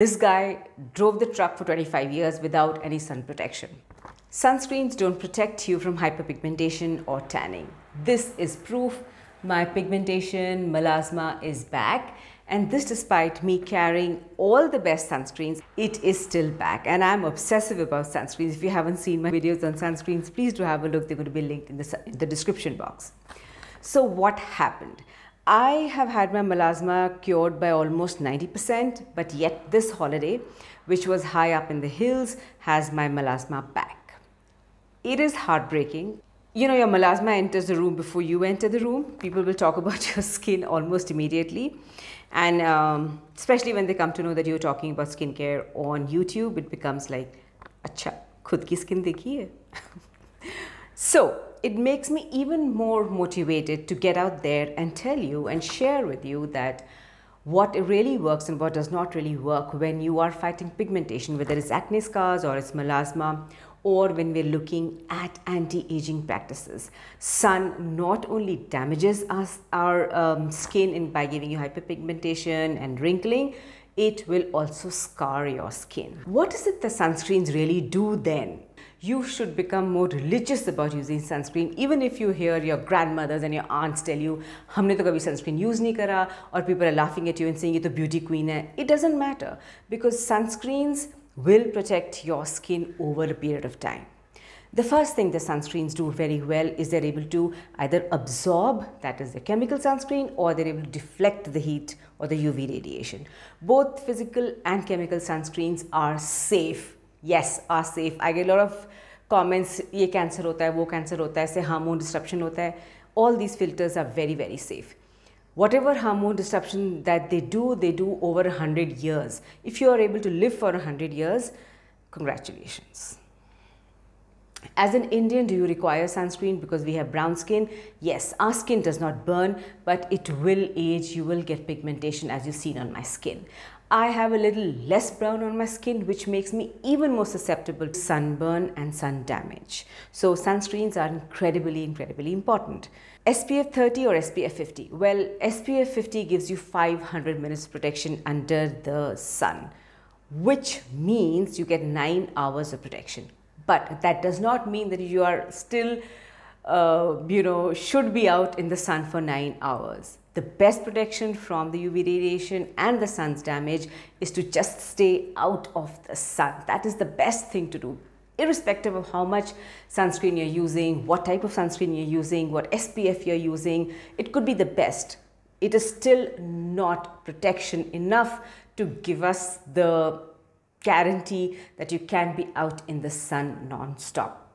This guy drove the truck for 25 years without any sun protection. Sunscreens don't protect you from hyperpigmentation or tanning. This is proof my pigmentation melasma is back and this despite me carrying all the best sunscreens, it is still back. And I'm obsessive about sunscreens. If you haven't seen my videos on sunscreens, please do have a look. They're going to be linked in the, in the description box. So what happened? I have had my melasma cured by almost 90%, but yet this holiday, which was high up in the hills, has my melasma back. It is heartbreaking. You know, your melasma enters the room before you enter the room. People will talk about your skin almost immediately. And um, especially when they come to know that you're talking about skincare on YouTube, it becomes like, acha, khud ki skin dekhi hai. So it makes me even more motivated to get out there and tell you and share with you that what really works and what does not really work when you are fighting pigmentation, whether it's acne scars or it's melasma, or when we're looking at anti-aging practices. Sun not only damages us, our um, skin in, by giving you hyperpigmentation and wrinkling, it will also scar your skin. What is it the sunscreens really do then? you should become more religious about using sunscreen even if you hear your grandmothers and your aunts tell you हमने to कभी sunscreen use नहीं kara," or people are laughing at you and saying you're तो beauty queen hai." it doesn't matter because sunscreens will protect your skin over a period of time the first thing the sunscreens do very well is they're able to either absorb, that is the chemical sunscreen, or they're able to deflect the heat or the UV radiation. Both physical and chemical sunscreens are safe Yes, are safe I get a lot of comments. Cancer cancer, है cancer, cancer होता है इससे hormone disruption होता है all very filters are whatever hormone disruption that they do, they do over 100 years. If you are able to live for 100 years, congratulations. As an Indian, do you require sunscreen because we have brown skin? Yes, our skin does not burn, but it will age. You will get pigmentation as you've seen on my skin. I have a little less brown on my skin which makes me even more susceptible to sunburn and sun damage. So sunscreens are incredibly, incredibly important. SPF 30 or SPF 50? Well, SPF 50 gives you 500 minutes protection under the sun, which means you get 9 hours of protection. But that does not mean that you are still, uh, you know, should be out in the sun for 9 hours the best protection from the UV radiation and the sun's damage is to just stay out of the sun. That is the best thing to do irrespective of how much sunscreen you're using, what type of sunscreen you're using, what SPF you're using, it could be the best. It is still not protection enough to give us the guarantee that you can be out in the sun non-stop.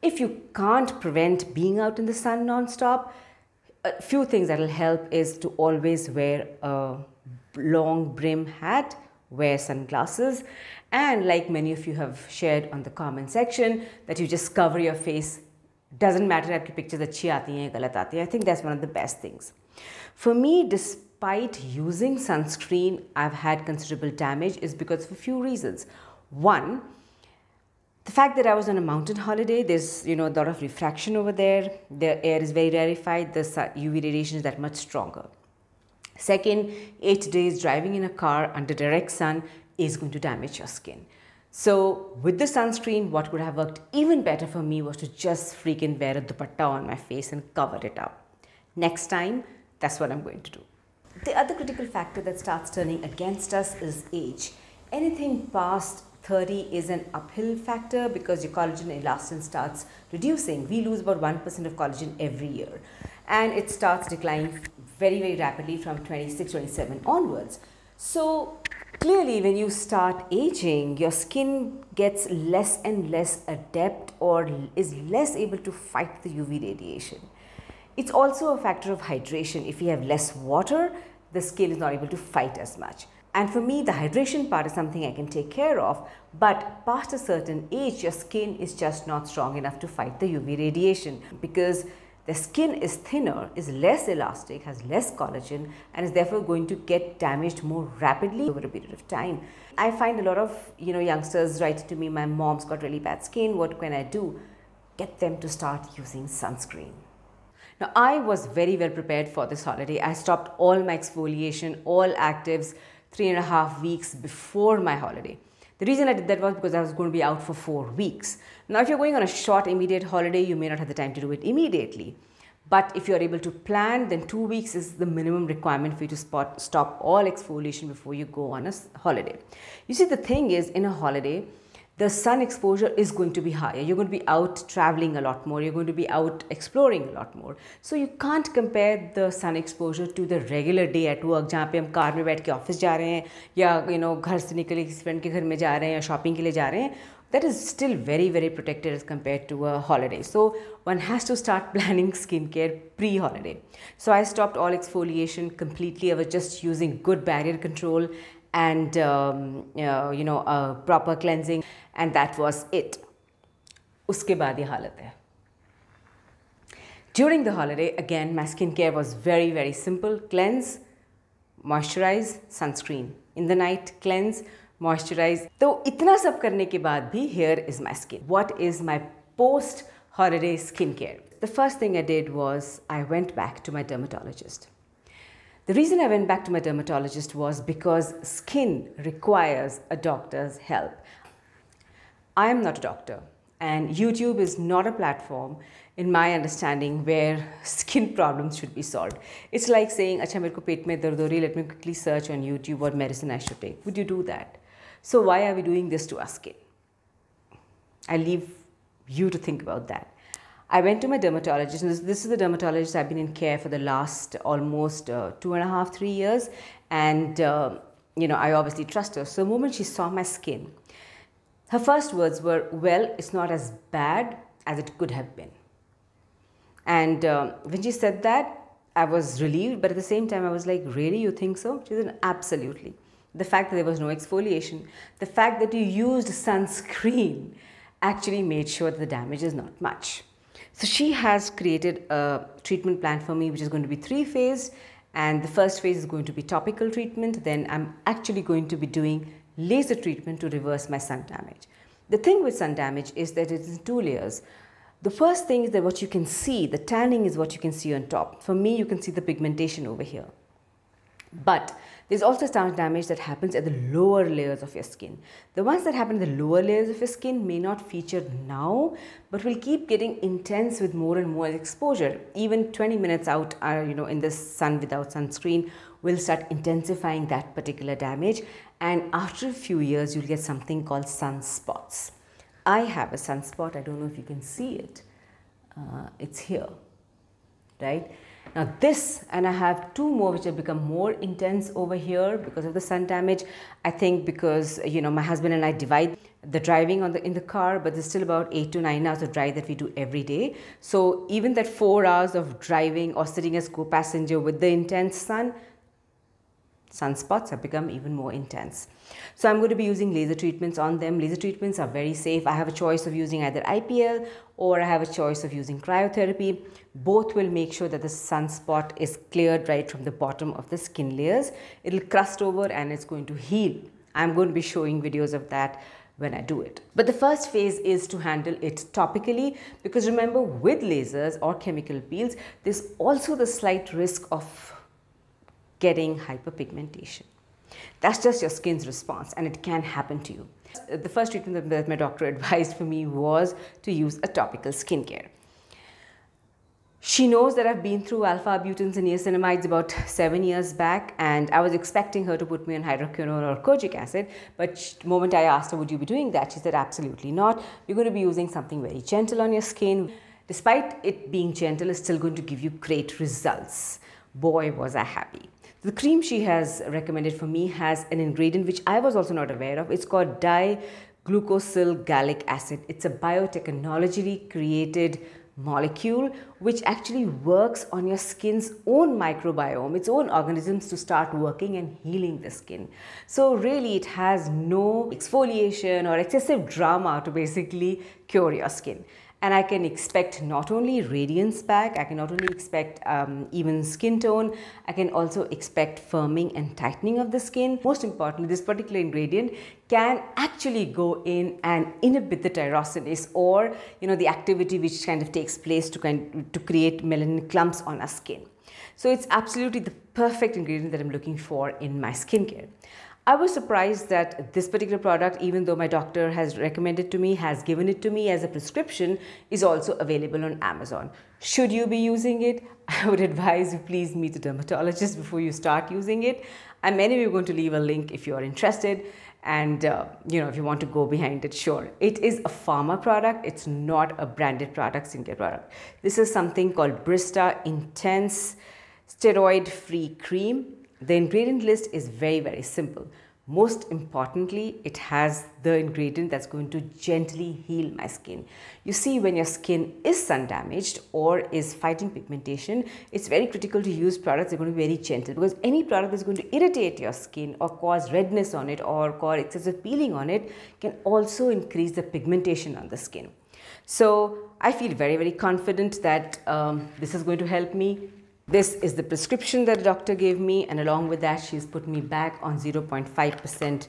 If you can't prevent being out in the sun non-stop, a few things that will help is to always wear a long brim hat wear sunglasses and like many of you have shared on the comment section that you just cover your face doesn't matter if your pictures अच्छी आती or गलत आती I think that's one of the best things for me despite using sunscreen I've had considerable damage is because of a few reasons one the fact that I was on a mountain holiday, there's you know a lot of refraction over there. The air is very rarefied. The UV radiation is that much stronger. Second, eight days driving in a car under direct sun is going to damage your skin. So with the sunscreen, what could have worked even better for me was to just freaking wear a dupatta on my face and cover it up. Next time, that's what I'm going to do. The other critical factor that starts turning against us is age. Anything past 30 is an uphill factor because your collagen elastin starts reducing. We lose about 1% of collagen every year and it starts declining very, very rapidly from 26, 27 onwards. So clearly when you start aging, your skin gets less and less adept or is less able to fight the UV radiation. It's also a factor of hydration. If you have less water, the skin is not able to fight as much. And for me, the hydration part is something I can take care of, but past a certain age, your skin is just not strong enough to fight the UV radiation because the skin is thinner, is less elastic, has less collagen, and is therefore going to get damaged more rapidly over a period of time. I find a lot of you know youngsters write to me, my mom's got really bad skin, what can I do? Get them to start using sunscreen. Now, I was very well prepared for this holiday. I stopped all my exfoliation, all actives, three and a half weeks before my holiday. The reason I did that was because I was going to be out for four weeks. Now, if you're going on a short, immediate holiday, you may not have the time to do it immediately. But if you're able to plan, then two weeks is the minimum requirement for you to spot, stop all exfoliation before you go on a holiday. You see, the thing is, in a holiday, the sun exposure is going to be higher. You're going to be out traveling a lot more. You're going to be out exploring a lot more. So you can't compare the sun exposure to the regular day at work जहाँ पे हम car में बैठ के office जा रहे हैं या यू नो घर से निकले किसी फ्रेंड के घर में जा रहे हैं या शॉपिंग के लिए जा रहे हैं that is still very very protected as compared to a holiday so one has to start planning skincare pre-holiday so i stopped all exfoliation completely i was just using good barrier control and um, uh, you know a proper cleansing and that was it uske baad ye halat hai during the holiday again my skincare was very very simple cleanse moisturize sunscreen in the night cleanse moisturize तो इतना सब करने के बाद भी Here is my skin. What is my post-holiday skincare? The first thing I did was I went back to my dermatologist. The reason I went back to my dermatologist was because skin requires a doctor's help. I am not a doctor, and YouTube is not a platform, in my understanding, where skin problems should be solved. It's like saying, mein let me quickly search on YouTube what medicine I should take. Would you do that? So, why are we doing this to our skin? I leave you to think about that. I went to my dermatologist, this, this, is the dermatologist I've been in care for the last almost uh, two and a half, three years. And, uh, you know, I obviously trust her. So the moment she saw my skin, her first words were, Well, it's not as bad as it could have been. And uh, when she said that, I was relieved, but at the same time, I was like, Really, you think so? She said, Absolutely. The fact that there was no exfoliation, the fact that you used sunscreen actually made sure that the damage is not much. So she has created a treatment plan for me, which is going to be three phase. And the first phase is going to be topical treatment. Then I'm actually going to be doing laser treatment to reverse my sun damage. The thing with sun damage is that it's in two layers. The first thing is that what you can see, the tanning is what you can see on top. For me, you can see the pigmentation over here. But there's also sun damage that happens at the lower layers of your skin. The ones that happen in the lower layers of your skin may not feature now, but will keep getting intense with more and more exposure. Even 20 minutes out are, uh, you know, in the sun without sunscreen will start intensifying that particular damage. And after a few years, you'll get something called sunspots. I have a sunspot. I don't know if you can see it. Uh, it's here, right? Now this and I have two more which have become more intense over here because of the sun damage. I think because you know my husband and I divide the driving on the in the car but there's still about 8 to 9 hours of drive that we do every day. So even that 4 hours of driving or sitting as co-passenger with the intense sun sunspots have become even more intense. So I'm going to be using laser treatments on them. Laser treatments are very safe. I have a choice of using either IPL or I have a choice of using cryotherapy. Both will make sure that the sunspot is cleared right from the bottom of the skin layers. It'll crust over and it's going to heal. I'm going to be showing videos of that when I do it. But the first phase is to handle it topically because remember with lasers or chemical peels, there's also the slight risk of getting hyperpigmentation. That's just your skin's response and it can happen to you. The first treatment that my doctor advised for me was to use a topical skincare. She knows that I've been through alpha butans and niacinamides about seven years back, and I was expecting her to put me on hydroquinone or kojic acid. But the moment I asked her, Would you be doing that? she said, Absolutely not. You're going to be using something very gentle on your skin. Despite it being gentle, it's still going to give you great results. Boy, was I happy. The cream she has recommended for me has an ingredient which I was also not aware of. It's called diglucosyl gallic acid. It's a biotechnologically created molecule which actually works on your skin's own microbiome, its own organisms to start working and healing the skin. So really it has no exfoliation or excessive drama to basically cure your skin and I can expect not only radiance back, I can not only expect um, even skin tone, I can also expect firming and tightening of the skin. Most importantly, this particular ingredient can actually go in and inhibit the tyrosinase or you know the activity which kind of takes place to kind to create melanin clumps on our skin. So it's absolutely the perfect ingredient that I'm looking for in my skincare. I was surprised that this particular product, even though my doctor has recommended to me, has given it to me as a prescription, is also available on Amazon. Should you be using it? I would advise you please meet a dermatologist before you start using it. I'm anyway going to leave a link if you are interested and uh, you know if you want to go behind it sure it is a pharma product it's not a branded product skincare product this is something called brista intense steroid free cream the ingredient list is very, very simple. Most importantly, it has the ingredient that's going to gently heal my skin. You see, when your skin is sun damaged or is fighting pigmentation, it's very critical to use products that are going to be very gentle because any product that's going to irritate your skin or cause redness on it or cause excessive peeling on it can also increase the pigmentation on the skin. So I feel very, very confident that um, this is going to help me this is the prescription that the doctor gave me and along with that she's put me back on 0.5%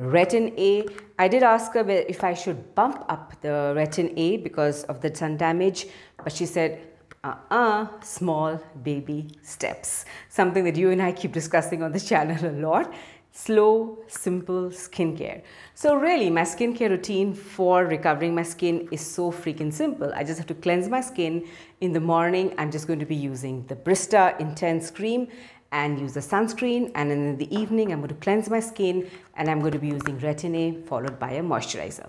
retin A. I did ask her if I should bump up the retin A because of the sun damage but she said uh-uh, small baby steps. Something that you and I keep discussing on the channel a lot slow, simple skincare. So really my skincare routine for recovering my skin is so freaking simple. I just have to cleanse my skin. In the morning, I'm just going to be using the Brista Intense Cream and use the sunscreen and in the evening I'm going to cleanse my skin and I'm going to be using Retin-A followed by a moisturizer.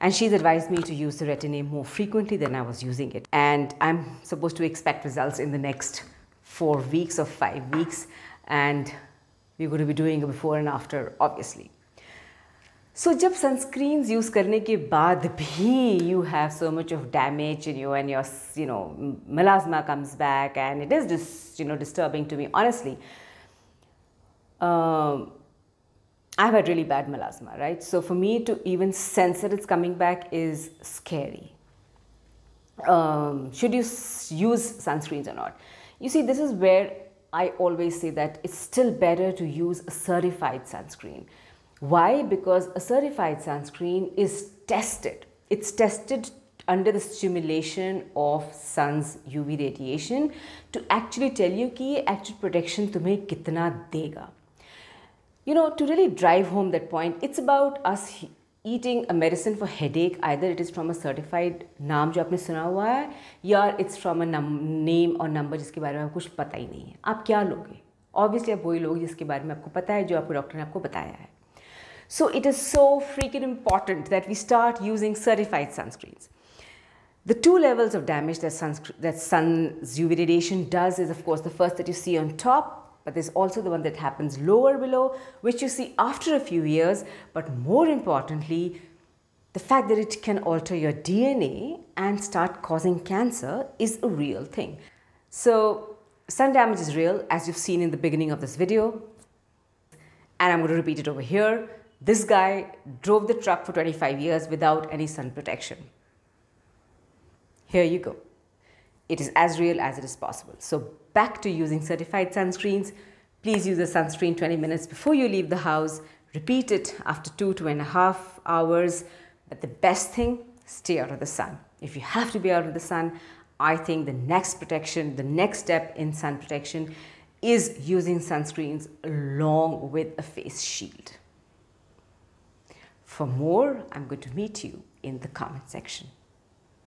And she's advised me to use the Retin-A more frequently than I was using it. And I'm supposed to expect results in the next four weeks or five weeks and we would be doing before and after obviously so जब sunscreens use करने के बाद भी you have so much of damage in you and your you know melasma comes back and it is this you know disturbing to me honestly I've had really bad melasma, right? So for me to even sense that it's coming back is scary. Um, should you use sunscreens or not? You see, this is where I always say that it's still better to use a certified sunscreen. Why? Because a certified sunscreen is tested. It's tested under the stimulation of sun's UV radiation to actually tell you कि actual protection make कितना देगा. You know, to really drive home that point, it's about us eating a medicine for head एक either it is from a certified नाम जो आपने सुना हुआ है या इट्स फ्राम अ नेम और नंबर जिसके बारे में आपको कुछ पता ही नहीं है आप क्या लोगे ऑब्वियसली आप वही लोग जिसके बारे में आपको पता है जो आपको डॉक्टर ने आपको बताया है so it is so freak and important that we start using certified sunscreen the two levels of damage that sun that sun UV radiation does is of course the first that you see on top But there's also the one that happens lower below, which you see after a few years. But more importantly, the fact that it can alter your DNA and start causing cancer is a real thing. So sun damage is real, as you've seen in the beginning of this video. And I'm going to repeat it over here. This guy drove the truck for 25 years without any sun protection. Here you go it is as real as it is possible. So back to using certified sunscreens. Please use the sunscreen 20 minutes before you leave the house. Repeat it after two, two and a half hours. But the best thing, stay out of the sun. If you have to be out of the sun, I think the next protection, the next step in sun protection is using sunscreens along with a face shield. For more, I'm going to meet you in the comment section.